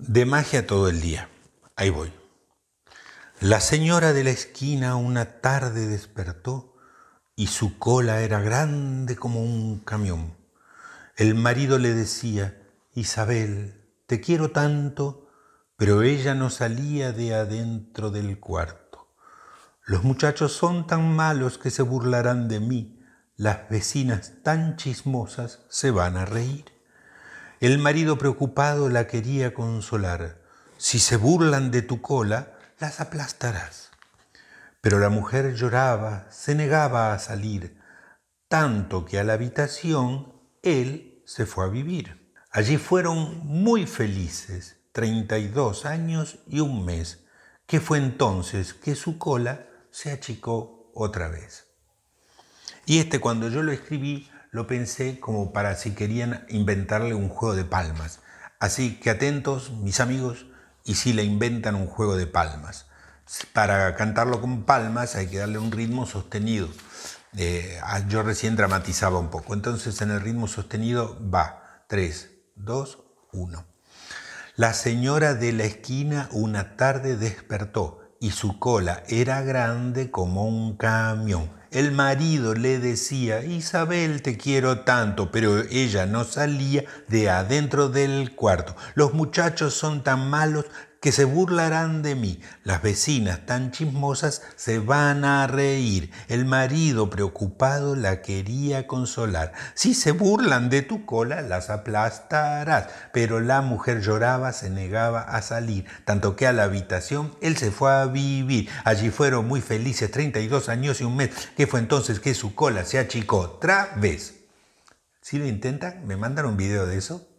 De magia todo el día. Ahí voy. La señora de la esquina una tarde despertó y su cola era grande como un camión. El marido le decía, Isabel, te quiero tanto, pero ella no salía de adentro del cuarto. Los muchachos son tan malos que se burlarán de mí, las vecinas tan chismosas se van a reír. El marido preocupado la quería consolar. Si se burlan de tu cola, las aplastarás. Pero la mujer lloraba, se negaba a salir, tanto que a la habitación él se fue a vivir. Allí fueron muy felices, 32 años y un mes, que fue entonces que su cola se achicó otra vez. Y este cuando yo lo escribí lo pensé como para si querían inventarle un juego de palmas. Así que atentos, mis amigos, y si le inventan un juego de palmas. Para cantarlo con palmas hay que darle un ritmo sostenido. Eh, yo recién dramatizaba un poco. Entonces en el ritmo sostenido va 3, 2, 1. La señora de la esquina una tarde despertó y su cola era grande como un camión. El marido le decía, Isabel, te quiero tanto, pero ella no salía de adentro del cuarto. Los muchachos son tan malos que se burlarán de mí, las vecinas tan chismosas se van a reír, el marido preocupado la quería consolar. Si se burlan de tu cola, las aplastarás. Pero la mujer lloraba, se negaba a salir, tanto que a la habitación él se fue a vivir. Allí fueron muy felices 32 años y un mes, que fue entonces que su cola se achicó otra vez. Si lo intentan, me mandan un video de eso.